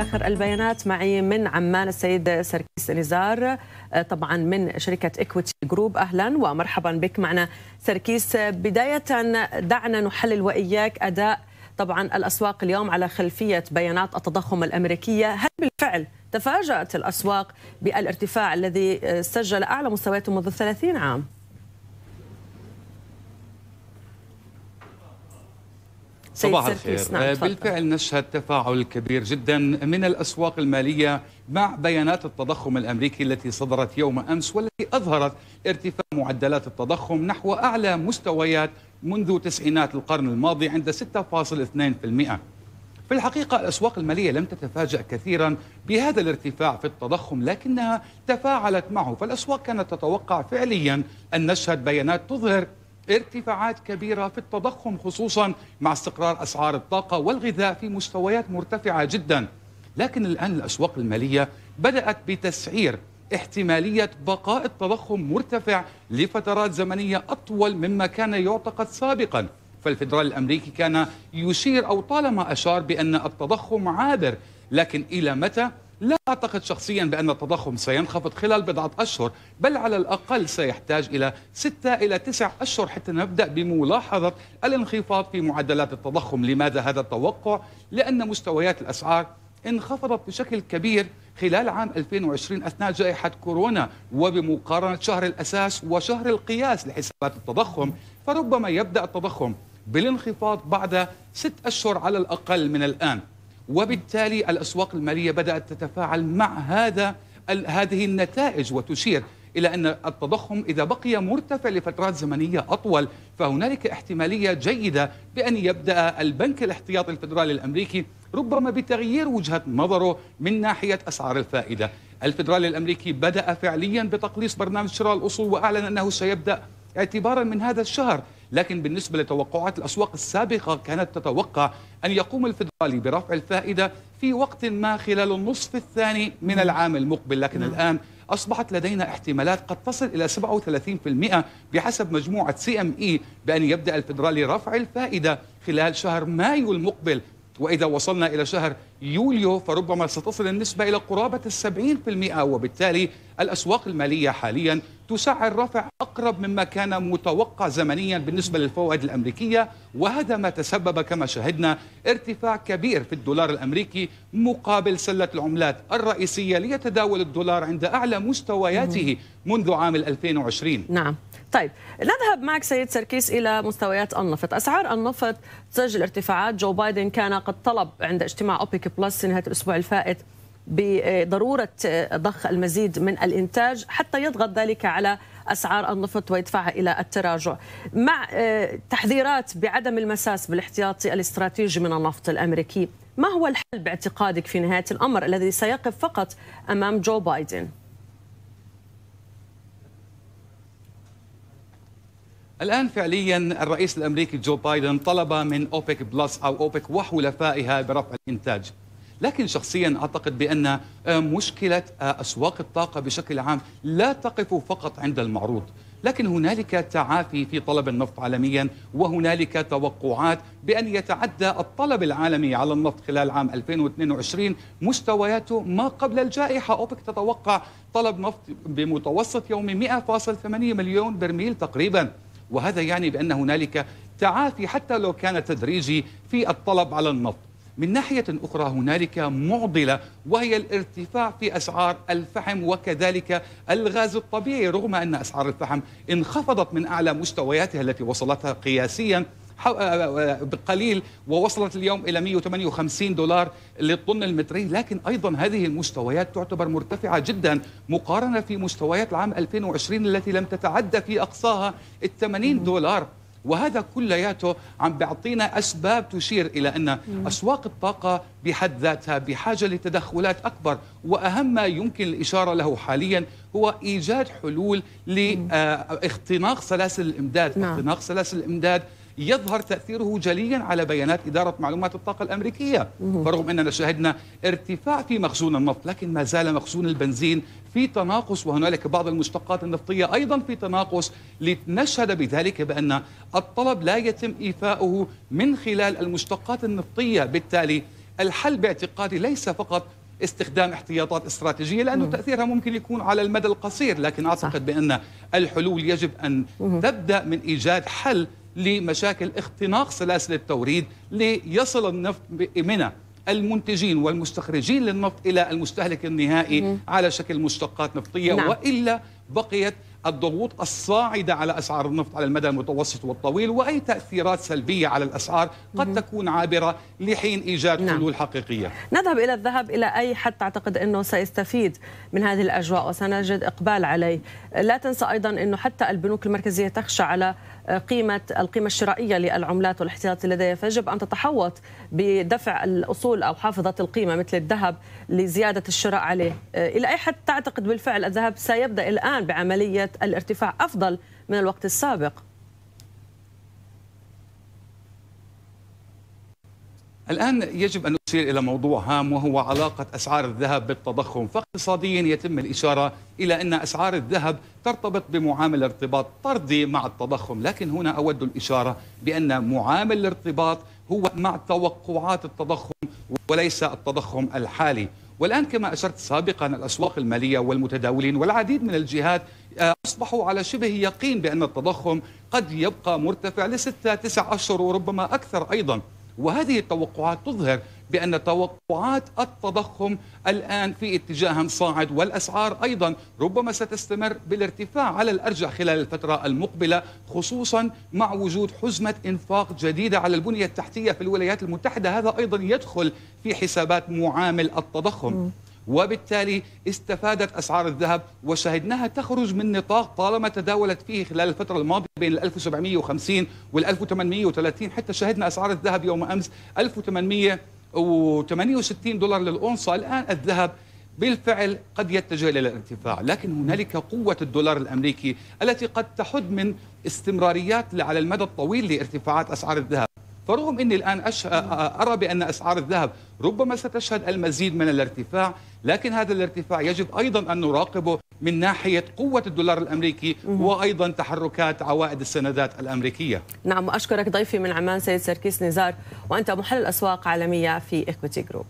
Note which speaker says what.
Speaker 1: آخر البيانات معي من عمان السيد سركيس نزار آه، طبعا من شركة إكويتي جروب أهلا ومرحبا بك معنا سركيس بداية دعنا نحلل وإياك أداء طبعا الأسواق اليوم على خلفية بيانات التضخم الأمريكية هل بالفعل تفاجأت الأسواق بالارتفاع الذي آه، سجل أعلى مستوياته منذ 30 عام؟ صباح الخير نعم، آه، بالفعل
Speaker 2: نشهد تفاعل كبير جدا من الأسواق المالية مع بيانات التضخم الأمريكي التي صدرت يوم أمس والتي أظهرت ارتفاع معدلات التضخم نحو أعلى مستويات منذ تسعينات القرن الماضي عند 6.2% في الحقيقة الأسواق المالية لم تتفاجأ كثيرا بهذا الارتفاع في التضخم لكنها تفاعلت معه فالأسواق كانت تتوقع فعليا أن نشهد بيانات تظهر ارتفاعات كبيرة في التضخم خصوصا مع استقرار أسعار الطاقة والغذاء في مستويات مرتفعة جدا لكن الآن الأسواق المالية بدأت بتسعير احتمالية بقاء التضخم مرتفع لفترات زمنية أطول مما كان يعتقد سابقا فالفدرال الأمريكي كان يشير أو طالما أشار بأن التضخم عابر لكن إلى متى لا أعتقد شخصيا بأن التضخم سينخفض خلال بضعة أشهر بل على الأقل سيحتاج إلى ستة إلى تسع أشهر حتى نبدأ بملاحظة الانخفاض في معدلات التضخم لماذا هذا التوقع؟ لأن مستويات الأسعار انخفضت بشكل كبير خلال عام 2020 أثناء جائحة كورونا وبمقارنة شهر الأساس وشهر القياس لحسابات التضخم فربما يبدأ التضخم بالانخفاض بعد ست أشهر على الأقل من الآن وبالتالي الأسواق المالية بدأت تتفاعل مع هذا هذه النتائج وتشير إلى أن التضخم إذا بقي مرتفع لفترات زمنية أطول فهنالك احتمالية جيدة بأن يبدأ البنك الاحتياطي الفدرالي الأمريكي ربما بتغيير وجهة نظره من ناحية أسعار الفائدة الفدرالي الأمريكي بدأ فعليا بتقليص برنامج شراء الأصول وأعلن أنه سيبدأ اعتبارا من هذا الشهر لكن بالنسبة لتوقعات الأسواق السابقة كانت تتوقع أن يقوم الفيدرالي برفع الفائدة في وقت ما خلال النصف الثاني من العام المقبل لكن نعم. الآن أصبحت لدينا احتمالات قد تصل إلى 37% بحسب مجموعة سي ام اي بأن يبدأ الفيدرالي رفع الفائدة خلال شهر مايو المقبل وإذا وصلنا إلى شهر يوليو فربما ستصل النسبة إلى قرابة السبعين في المئة وبالتالي الأسواق المالية حاليا تسعر رفع أقرب مما كان متوقع زمنيا بالنسبة للفوائد الأمريكية وهذا ما تسبب كما شاهدنا ارتفاع كبير في الدولار الأمريكي مقابل سلة العملات الرئيسية ليتداول الدولار عند أعلى مستوياته منذ عام 2020
Speaker 1: نعم طيب نذهب معك سيد سركيس إلى مستويات النفط أسعار النفط تسجل ارتفاعات جو بايدن كان قد طلب عند اجتماع أوبيك بلس نهاية الأسبوع الفائت بضروره ضخ المزيد من الانتاج حتى يضغط ذلك على اسعار النفط ويدفعها الى التراجع مع آه، تحذيرات بعدم المساس بالاحتياطي الاستراتيجي من النفط الامريكي ما هو الحل باعتقادك في نهايه الامر الذي سيقف فقط امام جو بايدن
Speaker 2: الآن فعليا الرئيس الأمريكي جو بايدن طلب من أوبك بلس أو أوبك وحلفائها برفع الإنتاج لكن شخصيا أعتقد بأن آه، مشكلة آه، أسواق الطاقة بشكل عام لا تقف فقط عند المعروض لكن هنالك تعافي في طلب النفط عالميا وهنالك توقعات بأن يتعدى الطلب العالمي على النفط خلال عام 2022 مستوياته ما قبل الجائحة أوبك تتوقع طلب نفط بمتوسط يومي 100.8 مليون برميل تقريبا وهذا يعني بأن هنالك تعافي حتى لو كان تدريجي في الطلب على النفط من ناحية أخرى هنالك معضلة وهي الارتفاع في أسعار الفحم وكذلك الغاز الطبيعي رغم أن أسعار الفحم انخفضت من أعلى مستوياتها التي وصلتها قياسياً آه، آه، آه، بقليل ووصلت اليوم إلى 158 دولار للطن المتري لكن أيضا هذه المستويات تعتبر مرتفعة جدا مقارنة في مستويات العام 2020 التي لم تتعدى في أقصاها 80 دولار وهذا كلياته عم بيعطينا اسباب تشير الى ان اسواق الطاقه بحد ذاتها بحاجه لتدخلات اكبر واهم ما يمكن الاشاره له حاليا هو ايجاد حلول لاختناق سلاسل الامداد، آه، اختناق سلاسل الامداد نعم. يظهر تأثيره جليا على بيانات إدارة معلومات الطاقة الأمريكية فرغم أننا شهدنا ارتفاع في مخزون النفط لكن ما زال مخزون البنزين في تناقص وهنالك بعض المشتقات النفطية أيضا في تناقص لنشهد بذلك بأن الطلب لا يتم إيفاؤه من خلال المشتقات النفطية بالتالي الحل باعتقادي ليس فقط استخدام احتياطات استراتيجيه لانه مم. تاثيرها ممكن يكون على المدى القصير لكن اعتقد صح. بان الحلول يجب ان مم. تبدا من ايجاد حل لمشاكل اختناق سلاسل التوريد ليصل النفط من المنتجين والمستخرجين للنفط إلى المستهلك النهائي على شكل مشتقات نفطية نعم. وإلا بقيت الضغوط الصاعدة على أسعار النفط على المدى المتوسط والطويل وأي تأثيرات سلبية على الأسعار قد تكون عابرة لحين إيجاد نعم. حلول حقيقية
Speaker 1: نذهب إلى الذهب إلى أي حد تعتقد أنه سيستفيد من هذه الأجواء وسنجد إقبال عليه لا تنسى أيضا أنه حتى البنوك المركزية تخشى على قيمة القيمة الشرائية للعملات والاحتياطي لديها فيجب أن تتحوط بدفع الأصول أو حافظة القيمة مثل الذهب لزيادة الشراء عليه إلى أي حد تعتقد بالفعل الذهب سيبدأ الآن بعملية الارتفاع أفضل من الوقت السابق
Speaker 2: الآن يجب أن نشير إلى موضوع هام وهو علاقة أسعار الذهب بالتضخم فاقتصاديا يتم الإشارة إلى أن أسعار الذهب ترتبط بمعامل ارتباط طردي مع التضخم لكن هنا أود الإشارة بأن معامل الارتباط هو مع توقعات التضخم وليس التضخم الحالي والآن كما أشرت سابقا الأسواق المالية والمتداولين والعديد من الجهات آه، أصبحوا على شبه يقين بأن التضخم قد يبقى مرتفع لستة تسع أشهر وربما أكثر أيضا وهذه التوقعات تظهر بأن توقعات التضخم الآن في اتجاه صاعد والأسعار أيضا ربما ستستمر بالارتفاع على الأرجح خلال الفترة المقبلة خصوصا مع وجود حزمة إنفاق جديدة على البنية التحتية في الولايات المتحدة هذا أيضا يدخل في حسابات معامل التضخم م. وبالتالي استفادت أسعار الذهب وشهدناها تخرج من نطاق طالما تداولت فيه خلال الفترة الماضية بين 1750 وال 1830 حتى شهدنا أسعار الذهب يوم أمس 1800 و68 دولار للأونصة الآن الذهب بالفعل قد يتجه الى الارتفاع، لكن هنالك قوه الدولار الامريكي التي قد تحد من استمراريات على المدى الطويل لارتفاعات اسعار الذهب، فرغم اني الان أش... ارى بان اسعار الذهب ربما ستشهد المزيد من الارتفاع، لكن هذا الارتفاع يجب ايضا ان نراقبه من ناحية قوة الدولار الأمريكي وأيضا تحركات عوائد السندات الأمريكية
Speaker 1: نعم أشكرك ضيفي من عمان سيد سركيس نزار وأنت محل أسواق عالمية في إكويتي جروب